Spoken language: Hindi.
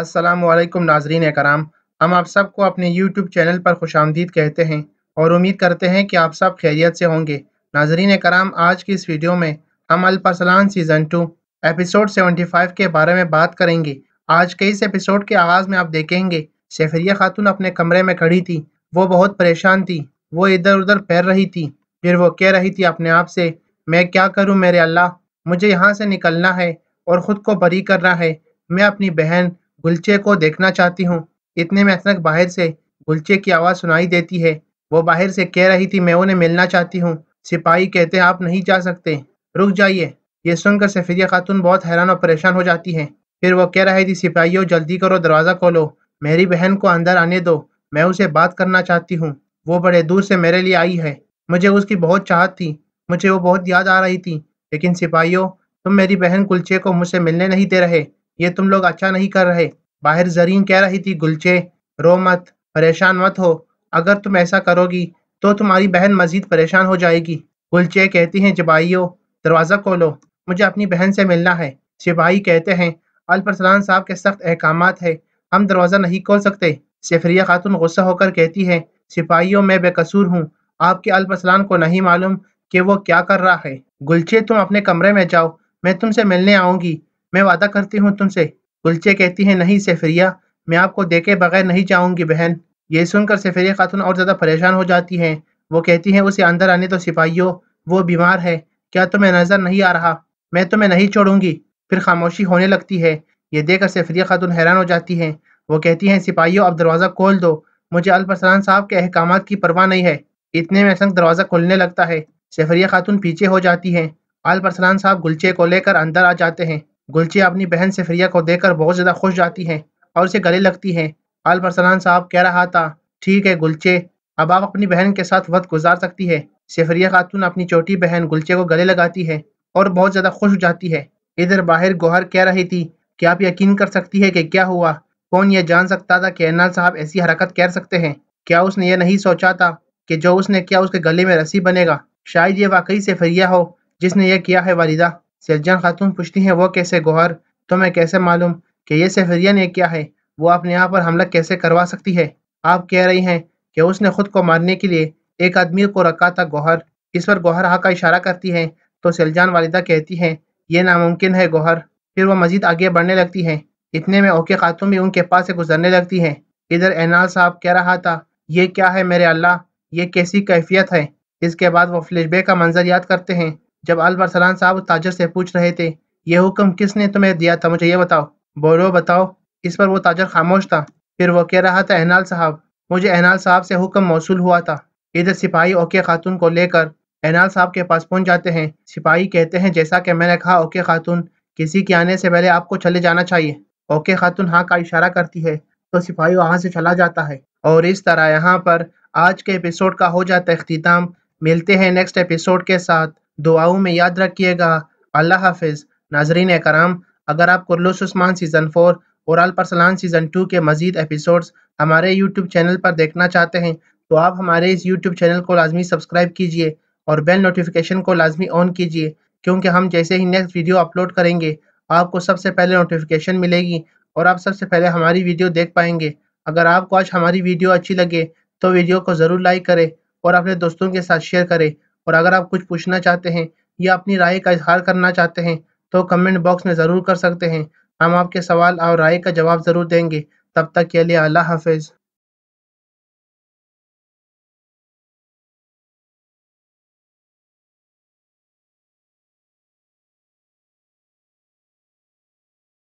असलम नाजरीन कराम हम आप सबको अपने YouTube चैनल पर खुश आमदीद कहते हैं और उम्मीद करते हैं कि आप सब खैरियत से होंगे नाजरीन कराम आज की इस वीडियो में हम अलपसलान सीज़न टू एपिसोड 75 के बारे में बात करेंगे आज के इस एपिसोड के आगाज़ में आप देखेंगे सेफरिया खातून अपने कमरे में खड़ी थी वो बहुत परेशान थी वो इधर उधर फैर रही थी फिर वो कह रही थी अपने आप से मैं क्या करूँ मेरे अल्लाह मुझे यहाँ से निकलना है और ख़ुद को बरी करना है मैं अपनी बहन गुलचे को देखना चाहती हूँ इतने में अचानक बाहर से गुलचे की आवाज़ सुनाई देती है वो बाहर से कह रही थी मैं उन्हें मिलना चाहती हूँ सिपाही कहते हैं आप नहीं जा सकते रुक जाइए ये सुनकर सफेदिया खातून बहुत हैरान और परेशान हो जाती है फिर वो कह रही थी सिपाहियों जल्दी करो दरवाज़ा खोलो मेरी बहन को अंदर आने दो मैं उसे बात करना चाहती हूँ वो बड़े दूर से मेरे लिए आई है मुझे उसकी बहुत चाहत थी मुझे वो बहुत याद आ रही थी लेकिन सिपाहियों तुम मेरी बहन कुलचे को मुझसे मिलने नहीं दे रहे ये तुम लोग अच्छा नहीं कर रहे बाहर जरीन कह रही थी गुलचे रो मत परेशान मत हो अगर तुम ऐसा करोगी तो तुम्हारी बहन मजीद परेशान हो जाएगी गुलचे कहती हैं जबाइयो दरवाज़ा खोलो मुझे अपनी बहन से मिलना है सिपाही कहते हैं अलपरसलान साहब के सख्त अहकाम है हम दरवाज़ा नहीं खोल सकते सफरिया खातून गुस्सा होकर कहती है सिपाहियों मैं बेकसूर हूँ आपके अलपरसलान को नहीं मालूम कि वो क्या कर रहा है गुलचे तुम अपने कमरे में जाओ मैं तुमसे मिलने आऊंगी मैं वादा करती हूँ तुमसे गुलचे कहती है नहीं सेफरिया मैं आपको देखे बगैर नहीं जाऊंगी बहन ये सुनकर सेफरिया खातून और ज़्यादा परेशान हो जाती हैं वो कहती है उसे अंदर आने तो सिपाहियों वो बीमार है क्या तुम्हें नज़र नहीं आ रहा मैं तुम्हें नहीं छोड़ूंगी फिर खामोशी होने लगती है ये देखकर सेफरिया खातून हैरान हो जाती हैं वो कहती हैं सिपाहियों अब दरवाज़ा खोल दो मुझे अल्परसलान साहब के अहकाम की परवाह नहीं है इतने में असंग दरवाज़ा खुलने लगता है सेफरिया खातून पीछे हो जाती हैं अल्परसलान साहब गुलचे को लेकर अंदर आ जाते हैं गुलची अपनी बहन सफ़रिया को देखकर बहुत ज्यादा खुश जाती हैं और उसे गले लगती हैं अल परसनान साहब कह रहा था ठीक है गुलचे अब आप अपनी बहन के साथ वक्त गुजार सकती है सफरिया खातून अपनी छोटी बहन गुलचे को गले लगाती है और बहुत ज्यादा खुश हो जाती है इधर बाहर गोहर कह रही थी कि आप यकीन कर सकती है कि क्या हुआ कौन यह जान सकता था कि एनाल साहब ऐसी हरकत कर सकते हैं क्या उसने यह नहीं सोचा था कि जो उसने किया उसके गले में रस्सी बनेगा शायद ये वाकई सफरिया हो जिसने यह किया है वालिदा सेलजान खातून पूछती हैं वो कैसे गौहर तुम्हें तो कैसे मालूम कि ये सफरिया ने क्या है वो अपने यहाँ पर हमला कैसे करवा सकती है आप कह रही हैं कि उसने खुद को मारने के लिए एक आदमी को रखा था गौहर इस पर गौहर हाँ का इशारा करती है तो सेलजान वालिदा कहती हैं ये नामुमकिन है गौहर फिर वह मजीद आगे बढ़ने लगती हैं इतने में ओके खातून भी उनके पास से गुजरने लगती हैं इधर एनाल साहब कह रहा था ये क्या है मेरे अल्लाह ये कैसी कैफियत है इसके बाद वो फ्लैशबैक का मंजर याद करते हैं जब अल अरसलान साहब ताजर से पूछ रहे थे यह हुक्म किसने तुम्हें दिया था मुझे ये बताओ बोलो बताओ इस पर वो ताजर खामोश था फिर वो कह रहा था एहनाल साहब मुझे एहनाल साहब से हुक्म मौसू हुआ था इधर सिपाही ओके खातून को लेकर एहनाल साहब के पास पहुंच जाते हैं सिपाही कहते हैं जैसा कि मैंने कहा ओके खातून किसी के आने से पहले आपको चले जाना चाहिए ओके खातून हाँ का इशारा करती है तो सिपाही वहाँ से चला जाता है और इस तरह यहाँ पर आज के एपिसोड का हो जाता है अख्ताम मिलते हैं नेक्स्ट एपिसोड के साथ दुआओं में याद रखिएगा अल्लाह हाफिज़ नाजरीन कराम अगर आप कुरलूस उस्मान सीज़न फोर और अलपरसलान परसलान सीज़न टू के मजीद एपिसोड्स हमारे यूट्यूब चैनल पर देखना चाहते हैं तो आप हमारे इस यूट्यूब चैनल को लाजमी सब्सक्राइब कीजिए और बेल नोटिफिकेशन को लाजमी ऑन कीजिए क्योंकि हम जैसे ही नेक्स्ट वीडियो अपलोड करेंगे आपको सबसे पहले नोटिफिकेशन मिलेगी और आप सबसे पहले हमारी वीडियो देख पाएंगे अगर आपको आज हमारी वीडियो अच्छी लगे तो वीडियो को ज़रूर लाइक करें और अपने दोस्तों के साथ शेयर करें और अगर आप कुछ पूछना चाहते हैं या अपनी राय का इजहार करना चाहते हैं तो कमेंट बॉक्स में ज़रूर कर सकते हैं हम आपके सवाल और राय का जवाब ज़रूर देंगे तब तक के लिए अल्लाह हाफिज़